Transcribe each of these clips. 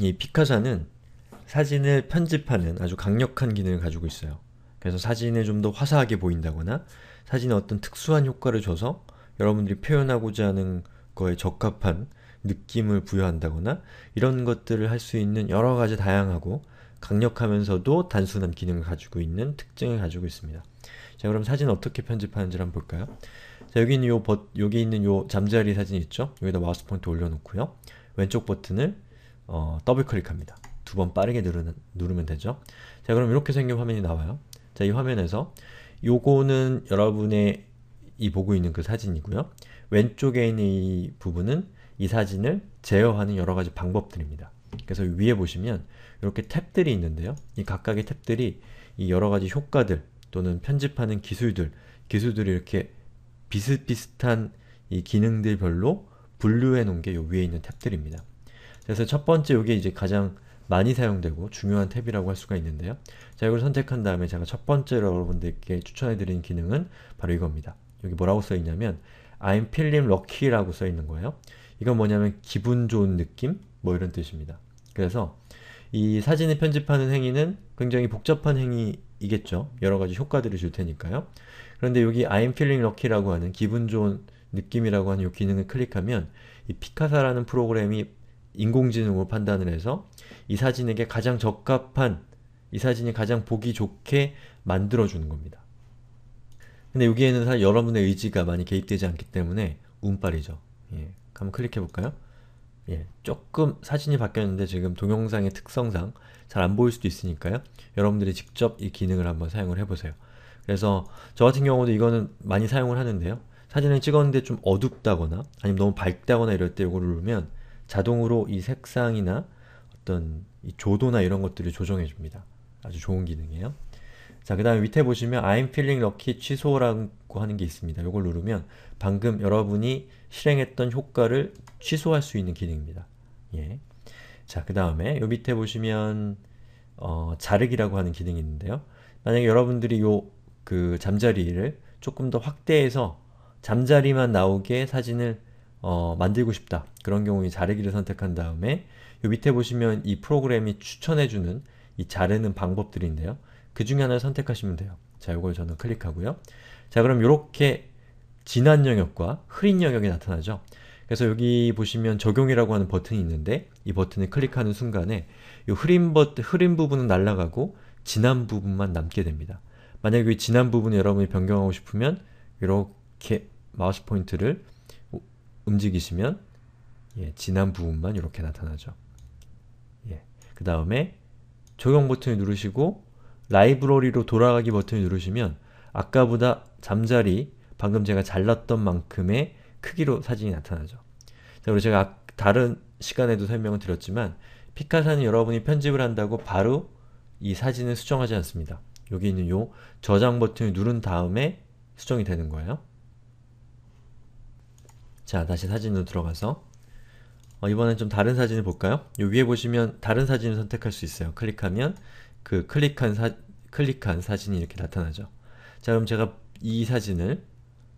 이 피카사는 사진을 편집하는 아주 강력한 기능을 가지고 있어요. 그래서 사진을 좀 더 화사하게 보인다거나 사진에 어떤 특수한 효과를 줘서 여러분들이 표현하고자 하는 거에 적합한 느낌을 부여한다거나 이런 것들을 할 수 있는 여러 가지 다양하고 강력하면서도 단순한 기능을 가지고 있는 특징을 가지고 있습니다. 자 그럼 사진 어떻게 편집하는지를 한번 볼까요? 자 여기 있는 요 버, 여기 있는 요 잠자리 사진 있죠? 여기다 마우스 포인트 올려놓고요. 왼쪽 버튼을 어, 더블 클릭합니다. 두 번 빠르게 누르는, 누르면 되죠. 자 그럼 이렇게 생긴 화면이 나와요. 자이 화면에서 요거는 여러분의 이 보고 있는 그 사진이고요. 왼쪽에 있는 이 부분은 이 사진을 제어하는 여러가지 방법들입니다. 그래서 위에 보시면 이렇게 탭들이 있는데요. 이 각각의 탭들이 이 여러가지 효과들 또는 편집하는 기술들, 기술들이 이렇게 비슷비슷한 이 기능들별로 분류해 놓은 게 요 위에 있는 탭들입니다. 그래서 첫 번째 요게 이제 가장 많이 사용되고 중요한 탭이라고 할 수가 있는데요. 자, 이걸 선택한 다음에 제가 첫 번째로 여러분들께 추천해드린 기능은 바로 이겁니다. 여기 뭐라고 써있냐면 I'm feeling lucky라고 써있는 거예요. 이건 뭐냐면 기분 좋은 느낌? 뭐 이런 뜻입니다. 그래서 이 사진을 편집하는 행위는 굉장히 복잡한 행위이겠죠. 여러가지 효과들을 줄 테니까요. 그런데 여기 I'm feeling lucky라고 하는 기분 좋은 느낌이라고 하는 이 기능을 클릭하면 이 피카사라는 프로그램이 인공지능으로 판단을 해서 이 사진에게 가장 적합한 이 사진이 가장 보기 좋게 만들어주는 겁니다. 근데 여기에는 사실 여러분의 의지가 많이 개입되지 않기 때문에 운빨이죠. 예, 한번 클릭해볼까요? 예, 조금 사진이 바뀌었는데 지금 동영상의 특성상 잘 안 보일 수도 있으니까요. 여러분들이 직접 이 기능을 한번 사용을 해보세요. 그래서 저 같은 경우도 이거는 많이 사용을 하는데요. 사진을 찍었는데 좀 어둡다거나 아니면 너무 밝다거나 이럴 때 이걸 누르면 자동으로 이 색상이나 어떤 이 조도나 이런 것들을 조정해 줍니다. 아주 좋은 기능이에요. 자, 그 다음에 밑에 보시면 I'm feeling lucky 취소라고 하는 게 있습니다. 이걸 누르면 방금 여러분이 실행했던 효과를 취소할 수 있는 기능입니다. 예. 자, 그 다음에 요 밑에 보시면 어, 자르기라고 하는 기능이 있는데요. 만약에 여러분들이 요 그 잠자리를 조금 더 확대해서 잠자리만 나오게 사진을 어, 만들고 싶다. 그런 경우에 자르기를 선택한 다음에 요 밑에 보시면 이 프로그램이 추천해주는 이 자르는 방법들인데요. 그 중에 하나를 선택하시면 돼요. 자, 요걸 저는 클릭하고요. 자, 그럼 요렇게 진한 영역과 흐린 영역이 나타나죠. 그래서 여기 보시면 적용이라고 하는 버튼이 있는데 이 버튼을 클릭하는 순간에 이 흐린, 버, 흐린 부분은 날아가고 진한 부분만 남게 됩니다. 만약에 이 진한 부분을 여러분이 변경하고 싶으면 이렇게 마우스 포인트를 움직이시면 예, 지난 부분만 이렇게 나타나죠. 예, 그 다음에 적용 버튼을 누르시고 라이브러리로 돌아가기 버튼을 누르시면 아까보다 잠자리 방금 제가 잘랐던 만큼의 크기로 사진이 나타나죠. 자, 그리고 제가 아, 다른 시간에도 설명을 드렸지만 피카사는 여러분이 편집을 한다고 바로 이 사진을 수정하지 않습니다. 여기 있는 요 저장 버튼을 누른 다음에 수정이 되는 거예요. 자 다시 사진으로 들어가서 어, 이번엔 좀 다른 사진을 볼까요? 요 위에 보시면 다른 사진을 선택할 수 있어요. 클릭하면 그 클릭한, 사, 클릭한 사진이 이렇게 나타나죠. 자 그럼 제가 이 사진을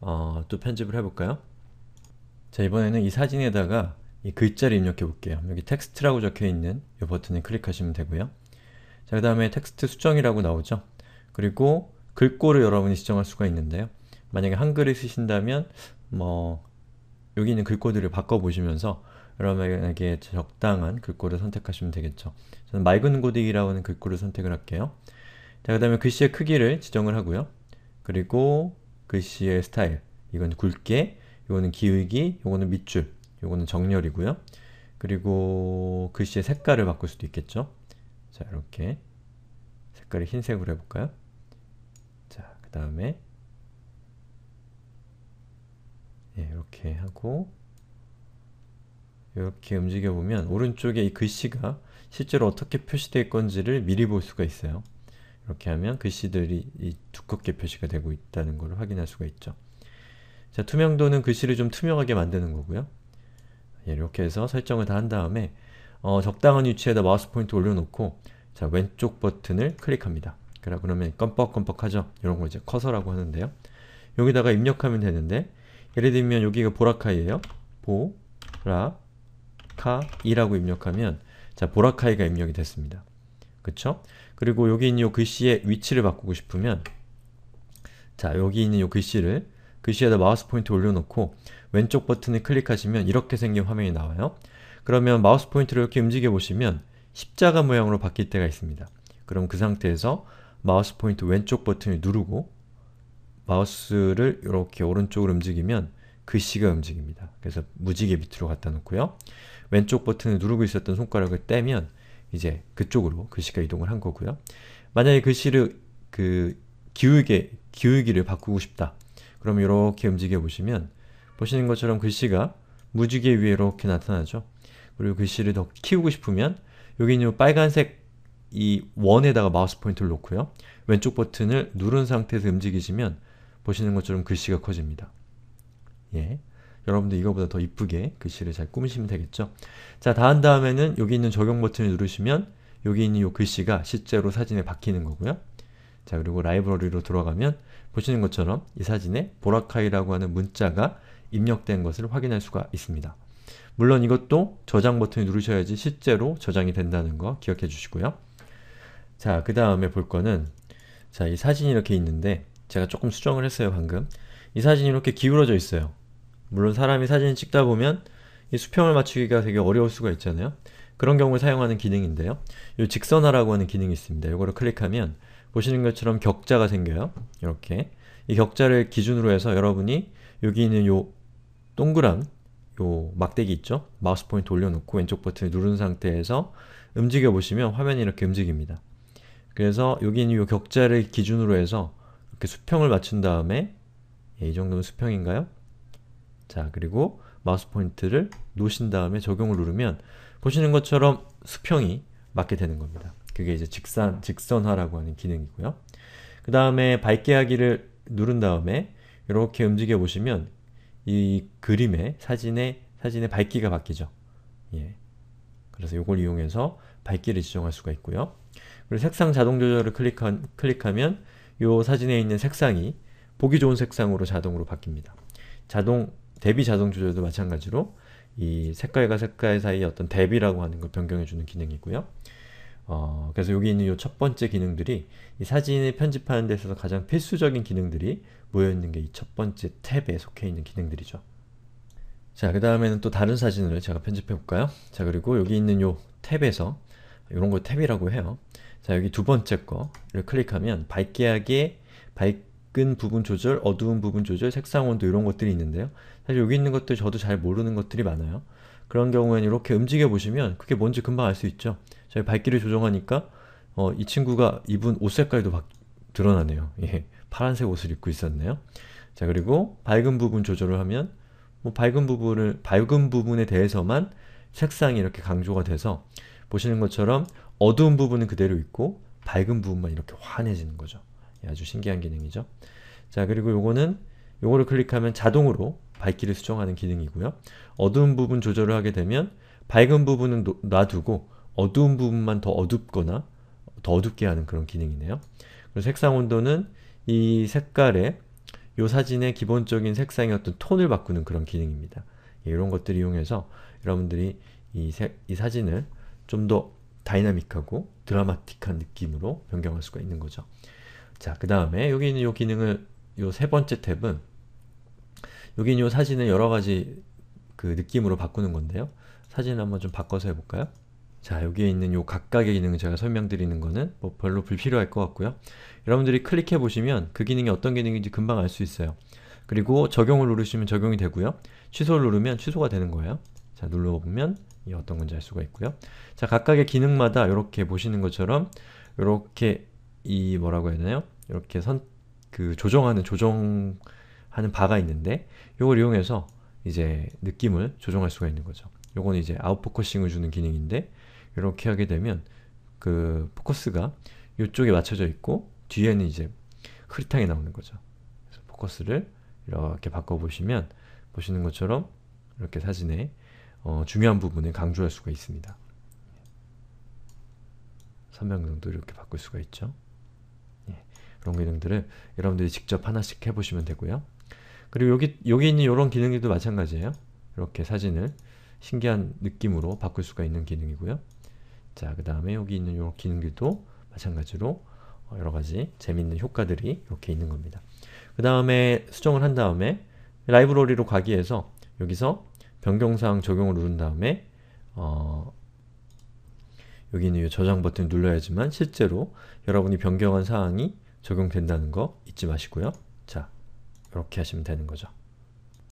어, 또 편집을 해볼까요? 자 이번에는 이 사진에다가 이 글자를 입력해 볼게요. 여기 텍스트라고 적혀있는 이 버튼을 클릭하시면 되고요. 자그 다음에 텍스트 수정이라고 나오죠. 그리고 글꼴을 여러분이 지정할 수가 있는데요. 만약에 한글을 쓰신다면 뭐 여기 있는 글꼴들을 바꿔보시면서 여러분에게 적당한 글꼴을 선택하시면 되겠죠. 저는 맑은 고딕이라고 하는 글꼴을 선택을 할게요. 자, 그 다음에 글씨의 크기를 지정을 하고요. 그리고 글씨의 스타일, 이건 굵게, 이거는 기울기, 이거는 밑줄, 이거는 정렬이고요. 그리고 글씨의 색깔을 바꿀 수도 있겠죠. 자, 이렇게 색깔을 흰색으로 해볼까요? 자, 그 다음에 예, 이렇게 하고 이렇게 움직여보면 오른쪽에 이 글씨가 실제로 어떻게 표시될 건지를 미리 볼 수가 있어요. 이렇게 하면 글씨들이 두껍게 표시가 되고 있다는 것을 확인할 수가 있죠. 자, 투명도는 글씨를 좀 투명하게 만드는 거고요. 예, 이렇게 해서 설정을 다 한 다음에 어, 적당한 위치에다 마우스 포인트 올려놓고 자, 왼쪽 버튼을 클릭합니다. 그러면 껌뻑껌뻑하죠? 이런 걸 이제 커서라고 하는데요. 여기다가 입력하면 되는데 예를 들면 여기가 그 보라카이예요. 보라카이라고 입력하면 자 보라카이가 입력이 됐습니다. 그쵸? 그리고 여기 있는 이 글씨의 위치를 바꾸고 싶으면 자 여기 있는 이 글씨를 글씨에다 마우스 포인트 올려놓고 왼쪽 버튼을 클릭하시면 이렇게 생긴 화면이 나와요. 그러면 마우스 포인트를 이렇게 움직여보시면 십자가 모양으로 바뀔 때가 있습니다. 그럼 그 상태에서 마우스 포인트 왼쪽 버튼을 누르고 마우스를 이렇게 오른쪽으로 움직이면 글씨가 그 움직입니다. 그래서 무지개 밑으로 갖다 놓고요. 왼쪽 버튼을 누르고 있었던 손가락을 떼면 이제 그쪽으로 글씨가 그 이동을 한 거고요. 만약에 글씨를 그, 그 기울게, 기울기를 바꾸고 싶다. 그럼 이렇게 움직여 보시면 보시는 것처럼 글씨가 무지개 위에 이렇게 나타나죠. 그리고 글씨를 더 키우고 싶으면 여기 는 빨간색 이 원에다가 마우스 포인트를 놓고요. 왼쪽 버튼을 누른 상태에서 움직이시면 보시는 것처럼 글씨가 커집니다. 예. 여러분도 이거보다 더 이쁘게 글씨를 잘 꾸미시면 되겠죠? 자, 다한 다음에는 여기 있는 적용 버튼을 누르시면 여기 있는 이 글씨가 실제로 사진에 박히는 거고요. 자, 그리고 라이브러리로 돌아가면 보시는 것처럼 이 사진에 보라카이라고 하는 문자가 입력된 것을 확인할 수가 있습니다. 물론 이것도 저장 버튼을 누르셔야지 실제로 저장이 된다는 거 기억해 주시고요. 자, 그 다음에 볼 거는 자, 이 사진이 이렇게 있는데 제가 조금 수정을 했어요 방금 이 사진이 이렇게 기울어져 있어요 물론 사람이 사진을 찍다 보면 이 수평을 맞추기가 되게 어려울 수가 있잖아요 그런 경우에 사용하는 기능인데요 이 직선화라고 하는 기능이 있습니다 이거를 클릭하면 보시는 것처럼 격자가 생겨요 이렇게 이 격자를 기준으로 해서 여러분이 여기 있는 요 동그란 요 막대기 있죠? 마우스 포인트 올려놓고 왼쪽 버튼을 누른 상태에서 움직여 보시면 화면이 이렇게 움직입니다. 그래서 여기 있는 요 격자를 기준으로 해서 이렇게 수평을 맞춘 다음에 예, 이 정도면 수평인가요? 자 그리고 마우스 포인트를 놓으신 다음에 적용을 누르면 보시는 것처럼 수평이 맞게 되는 겁니다. 그게 이제 직선, 직선화라고 하는 기능이고요. 그 다음에 밝게 하기를 누른 다음에 이렇게 움직여 보시면 이 그림의 사진의 사진의 밝기가 바뀌죠. 예. 그래서 이걸 이용해서 밝기를 지정할 수가 있고요. 그리고 색상 자동 조절을 클릭한, 클릭하면 요 사진에 있는 색상이 보기 좋은 색상으로 자동으로 바뀝니다. 자동, 대비 자동 조절도 마찬가지로 이 색깔과 색깔 사이 어떤 대비라고 하는 걸 변경해주는 기능이고요. 어, 그래서 여기 있는 이 첫 번째 기능들이 이 사진을 편집하는 데 있어서 가장 필수적인 기능들이 모여있는 게 이 첫 번째 탭에 속해 있는 기능들이죠. 자, 그 다음에는 또 다른 사진을 제가 편집해 볼까요? 자, 그리고 여기 있는 요 탭에서 이런 걸 탭이라고 해요. 자 여기 두 번째 거를 클릭하면 밝게 하게 밝은 부분 조절, 어두운 부분 조절, 색상 온도 이런 것들이 있는데요. 사실 여기 있는 것들 저도 잘 모르는 것들이 많아요. 그런 경우에는 이렇게 움직여 보시면 그게 뭔지 금방 알 수 있죠. 저희 밝기를 조정하니까 어, 이 친구가 입은 옷 색깔도 바, 드러나네요. 예, 파란색 옷을 입고 있었네요. 자 그리고 밝은 부분 조절을 하면 뭐 밝은 부분을 밝은 부분에 대해서만 색상이 이렇게 강조가 돼서 보시는 것처럼 어두운 부분은 그대로 있고 밝은 부분만 이렇게 환해지는 거죠. 예, 아주 신기한 기능이죠. 자 그리고 요거는 요거를 클릭하면 자동으로 밝기를 수정하는 기능이고요. 어두운 부분 조절을 하게 되면 밝은 부분은 노, 놔두고 어두운 부분만 더 어둡거나 더 어둡게 하는 그런 기능이네요. 그리고 색상 온도는 이 색깔의 요 사진의 기본적인 색상의 어떤 톤을 바꾸는 그런 기능입니다. 예, 이런 것들을 이용해서 여러분들이 이, 색, 이 사진을 좀더 다이나믹하고 드라마틱한 느낌으로 변경할 수가 있는 거죠. 자, 그 다음에 여기 있는 이 기능을 이 세 번째 탭은 여기 있는 이 사진을 여러 가지 그 느낌으로 바꾸는 건데요. 사진 을 한번 좀 바꿔서 해볼까요? 자, 여기에 있는 이 각각의 기능을 제가 설명드리는 거는 뭐 별로 불필요할 것 같고요. 여러분들이 클릭해보시면 그 기능이 어떤 기능인지 금방 알 수 있어요. 그리고 적용을 누르시면 적용이 되고요. 취소를 누르면 취소가 되는 거예요. 자, 눌러보면 이 어떤 건지 알 수가 있고요. 자, 각각의 기능마다 이렇게 보시는 것처럼 이렇게 이 뭐라고 해야 되나요? 이렇게 선 그 조정하는 조정하는 바가 있는데 이걸 이용해서 이제 느낌을 조정할 수가 있는 거죠. 요건 이제 아웃포커싱을 주는 기능인데 이렇게 하게 되면 그 포커스가 이쪽에 맞춰져 있고 뒤에는 이제 흐릿하게 나오는 거죠. 그래서 포커스를 이렇게 바꿔보시면 보시는 것처럼 이렇게 사진에 어, 중요한 부분을 강조할 수가 있습니다. 선명도 이렇게 바꿀 수가 있죠. 예, 그런 기능들을 여러분들이 직접 하나씩 해보시면 되고요. 그리고 여기 여기 있는 이런 기능들도 마찬가지예요. 이렇게 사진을 신기한 느낌으로 바꿀 수가 있는 기능이고요. 자, 그 다음에 여기 있는 이런 기능들도 마찬가지로 어, 여러가지 재밌는 효과들이 이렇게 있는 겁니다. 그 다음에 수정을 한 다음에 라이브러리로 가기에서 여기서 변경사항 적용을 누른 다음에 어, 여기 는이 저장 버튼 눌러야지만 실제로 여러분이 변경한 사항이 적용된다는 거 잊지 마시고요. 자, 이렇게 하시면 되는 거죠.